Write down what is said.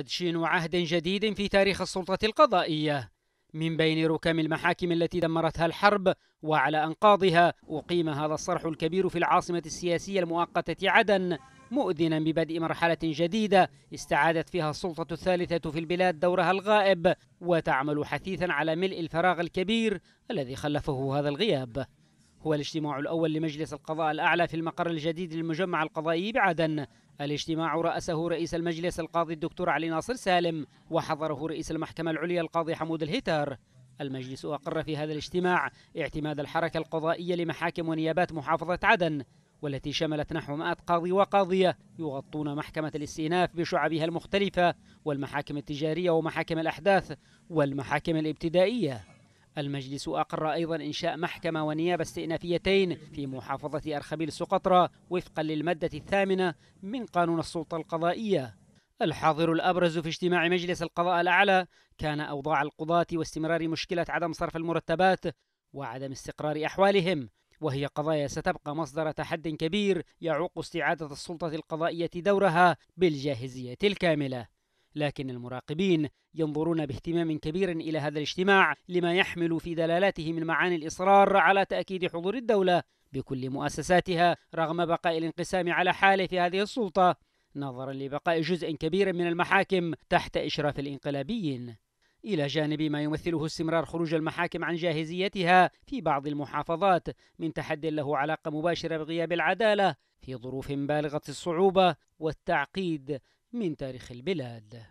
تدشين عهد جديد في تاريخ السلطة القضائية من بين ركام المحاكم التي دمرتها الحرب وعلى أنقاضها أقيم هذا الصرح الكبير في العاصمة السياسية المؤقتة عدن مؤذنا ببدء مرحلة جديدة استعادت فيها السلطة الثالثة في البلاد دورها الغائب وتعمل حثيثا على ملء الفراغ الكبير الذي خلفه هذا الغياب هو الاجتماع الأول لمجلس القضاء الأعلى في المقر الجديد للمجمع القضائي بعدن الاجتماع رأسه رئيس المجلس القاضي الدكتور علي ناصر سالم وحضره رئيس المحكمة العليا القاضي حمود الهتار المجلس أقر في هذا الاجتماع اعتماد الحركة القضائية لمحاكم ونيابات محافظة عدن والتي شملت نحو 100 قاضي وقاضية يغطون محكمة الاستئناف بشعبها المختلفة والمحاكم التجارية ومحاكم الأحداث والمحاكم الابتدائية المجلس أقر أيضا إنشاء محكمة ونيابة استئنافيتين في محافظة أرخبيل سقطرى وفقا للمادة الثامنة من قانون السلطة القضائية الحاضر الأبرز في اجتماع مجلس القضاء الأعلى كان أوضاع القضاة واستمرار مشكلة عدم صرف المرتبات وعدم استقرار أحوالهم وهي قضايا ستبقى مصدر تحد كبير يعوق استعادة السلطة القضائية دورها بالجاهزية الكاملة لكن المراقبين ينظرون باهتمام كبير إلى هذا الاجتماع لما يحمل في دلالاته من معاني الإصرار على تأكيد حضور الدولة بكل مؤسساتها رغم بقاء الانقسام على حاله في هذه السلطة نظرا لبقاء جزء كبير من المحاكم تحت إشراف الإنقلابيين إلى جانب ما يمثله استمرار خروج المحاكم عن جاهزيتها في بعض المحافظات من تحد له علاقة مباشرة بغياب العدالة في ظروف بالغة الصعوبة والتعقيد من تاريخ البلاد